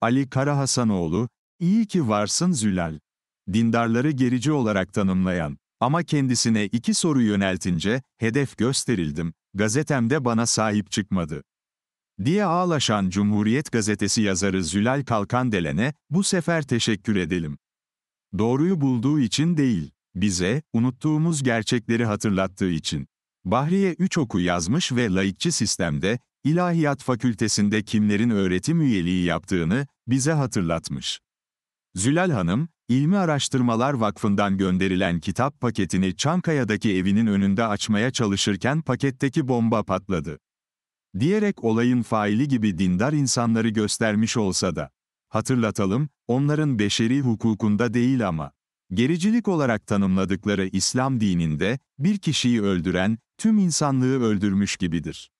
Ali Kara Hasanoğlu, iyi ki varsın Zülal. Dindarları gerici olarak tanımlayan ama kendisine iki soru yöneltince hedef gösterildim, gazetemde bana sahip çıkmadı. Diye ağlaşan Cumhuriyet Gazetesi yazarı Zülal Kalkandelen'e bu sefer teşekkür edelim. Doğruyu bulduğu için değil, bize, unuttuğumuz gerçekleri hatırlattığı için. Bahriye oku yazmış ve laikçi sistemde, İlahiyat Fakültesinde kimlerin öğretim üyeliği yaptığını bize hatırlatmış. Zülal Hanım, İlmi Araştırmalar Vakfı'ndan gönderilen kitap paketini Çankaya'daki evinin önünde açmaya çalışırken paketteki bomba patladı. Diyerek olayın faili gibi dindar insanları göstermiş olsa da. Hatırlatalım, onların beşeri hukukunda değil ama. Gericilik olarak tanımladıkları İslam dininde, bir kişiyi öldüren, tüm insanlığı öldürmüş gibidir.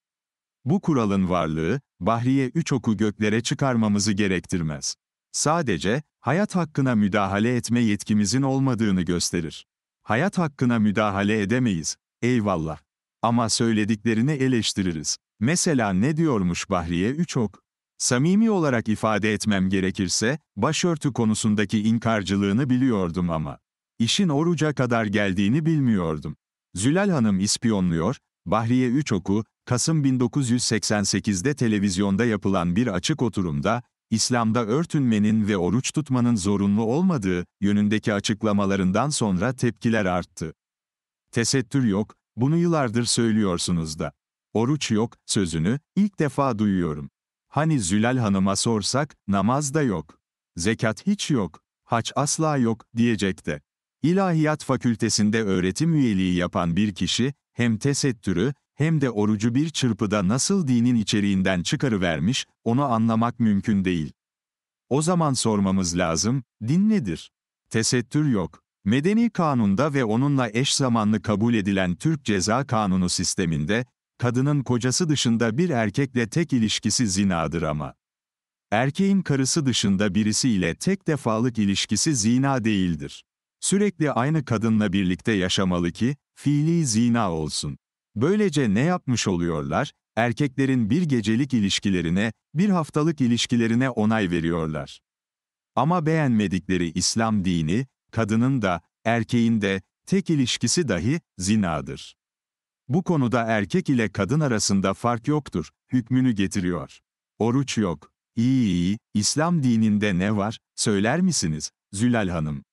Bu kuralın varlığı, Bahriye üç oku göklere çıkarmamızı gerektirmez. Sadece, hayat hakkına müdahale etme yetkimizin olmadığını gösterir. Hayat hakkına müdahale edemeyiz, eyvallah. Ama söylediklerini eleştiririz. Mesela ne diyormuş Bahriye Üçok? Samimi olarak ifade etmem gerekirse, başörtü konusundaki inkarcılığını biliyordum ama. işin oruca kadar geldiğini bilmiyordum. Zülal Hanım ispiyonluyor, Bahriye Üçok'u, Kasım 1988'de televizyonda yapılan bir açık oturumda, İslam'da örtünmenin ve oruç tutmanın zorunlu olmadığı yönündeki açıklamalarından sonra tepkiler arttı. Tesettür yok, bunu yıllardır söylüyorsunuz da. Oruç yok sözünü ilk defa duyuyorum. Hani Zülal Hanım'a sorsak namaz da yok. Zekat hiç yok, haç asla yok diyecek de. İlahiyat Fakültesinde öğretim üyeliği yapan bir kişi hem tesettürü hem de orucu bir çırpıda nasıl dinin içeriğinden çıkarıvermiş, onu anlamak mümkün değil. O zaman sormamız lazım, din nedir? Tesettür yok. Medeni kanunda ve onunla eş zamanlı kabul edilen Türk Ceza Kanunu sisteminde, kadının kocası dışında bir erkekle tek ilişkisi zinadır ama. Erkeğin karısı dışında birisiyle tek defalık ilişkisi zina değildir. Sürekli aynı kadınla birlikte yaşamalı ki, fiili zina olsun. Böylece ne yapmış oluyorlar? Erkeklerin bir gecelik ilişkilerine, bir haftalık ilişkilerine onay veriyorlar. Ama beğenmedikleri İslam dini, kadının da, erkeğin de, tek ilişkisi dahi zinadır. Bu konuda erkek ile kadın arasında fark yoktur, hükmünü getiriyor. Oruç yok. İyi iyi, İslam dininde ne var, söyler misiniz, Zülal Hanım?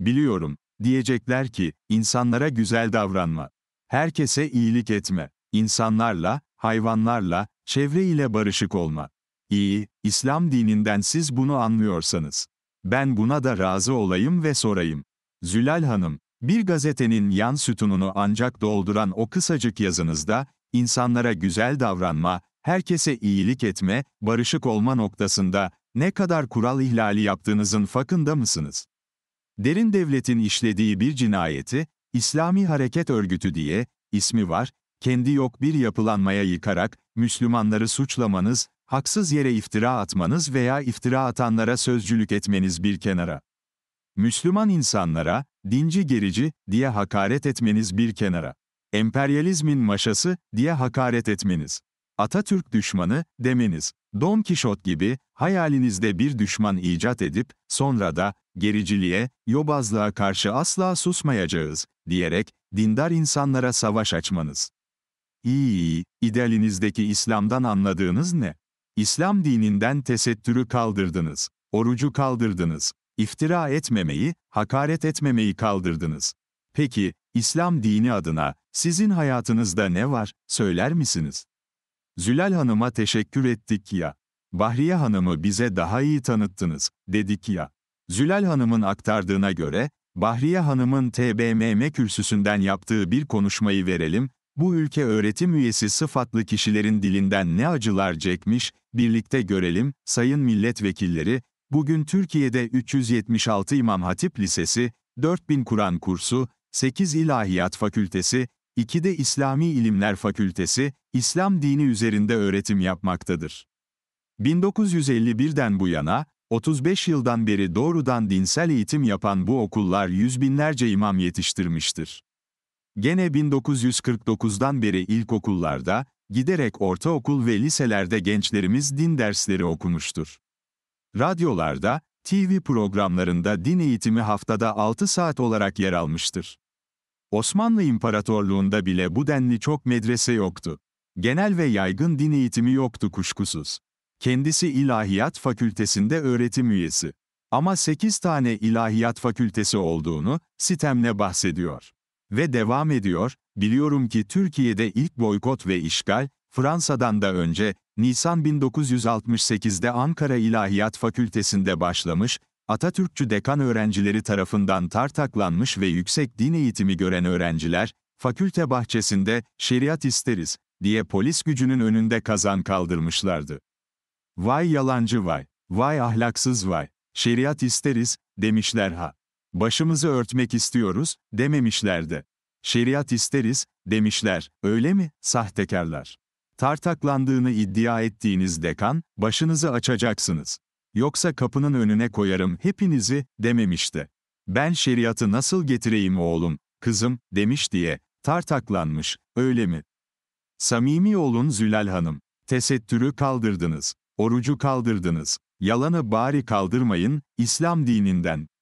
Biliyorum, diyecekler ki, insanlara güzel davranma. Herkese iyilik etme. İnsanlarla, hayvanlarla, çevre ile barışık olma. İyi, İslam dininden siz bunu anlıyorsanız. Ben buna da razı olayım ve sorayım. Zülal Hanım, bir gazetenin yan sütununu ancak dolduran o kısacık yazınızda, insanlara güzel davranma, herkese iyilik etme, barışık olma noktasında ne kadar kural ihlali yaptığınızın farkında mısınız? Derin devletin işlediği bir cinayeti, İslami Hareket Örgütü diye, ismi var, kendi yok bir yapılanmaya yıkarak, Müslümanları suçlamanız, haksız yere iftira atmanız veya iftira atanlara sözcülük etmeniz bir kenara. Müslüman insanlara, dinci gerici, diye hakaret etmeniz bir kenara. Emperyalizmin maşası, diye hakaret etmeniz. Atatürk düşmanı demeniz, Don Kişot gibi hayalinizde bir düşman icat edip sonra da gericiliğe, yobazlığa karşı asla susmayacağız diyerek dindar insanlara savaş açmanız. İyi, idealinizdeki İslam'dan anladığınız ne? İslam dininden tesettürü kaldırdınız, orucu kaldırdınız, iftira etmemeyi, hakaret etmemeyi kaldırdınız. Peki, İslam dini adına sizin hayatınızda ne var, söyler misiniz? Zülal Hanım'a teşekkür ettik ya. Bahriye Hanım'ı bize daha iyi tanıttınız, dedik ya. Zülal Hanım'ın aktardığına göre, Bahriye Hanım'ın TBMM kürsüsünden yaptığı bir konuşmayı verelim, bu ülke öğretim üyesi sıfatlı kişilerin dilinden ne acılar çekmiş, birlikte görelim, sayın milletvekilleri, bugün Türkiye'de 376 İmam Hatip Lisesi, 4000 Kur'an kursu, 8 İlahiyat Fakültesi, 2 de İslami İlimler Fakültesi, İslam dini üzerinde öğretim yapmaktadır. 1951'den bu yana, 35 yıldan beri doğrudan dinsel eğitim yapan bu okullar yüz binlerce imam yetiştirmiştir. Gene 1949'dan beri ilkokullarda, giderek ortaokul ve liselerde gençlerimiz din dersleri okumuştur. Radyolarda, TV programlarında din eğitimi haftada 6 saat olarak yer almıştır. Osmanlı İmparatorluğunda bile bu denli çok medrese yoktu. Genel ve yaygın din eğitimi yoktu kuşkusuz. Kendisi İlahiyat Fakültesinde öğretim üyesi. Ama 8 tane İlahiyat Fakültesi olduğunu sitemle bahsediyor. Ve devam ediyor, biliyorum ki Türkiye'de ilk boykot ve işgal, Fransa'dan da önce, Nisan 1968'de Ankara İlahiyat Fakültesi'nde başlamış Atatürkçü dekan öğrencileri tarafından tartaklanmış ve yüksek din eğitimi gören öğrenciler, fakülte bahçesinde şeriat isteriz diye polis gücünün önünde kazan kaldırmışlardı. Vay yalancı vay, vay ahlaksız vay, şeriat isteriz demişler ha. Başımızı örtmek istiyoruz dememişlerdi. Şeriat isteriz demişler, öyle mi sahtekarlar? Tartaklandığını iddia ettiğiniz dekan, başınızı açacaksınız yoksa kapının önüne koyarım hepinizi, dememişti. Ben şeriatı nasıl getireyim oğlum, kızım, demiş diye, tartaklanmış, öyle mi? Samimi olun Zülal Hanım, tesettürü kaldırdınız, orucu kaldırdınız, yalanı bari kaldırmayın, İslam dininden,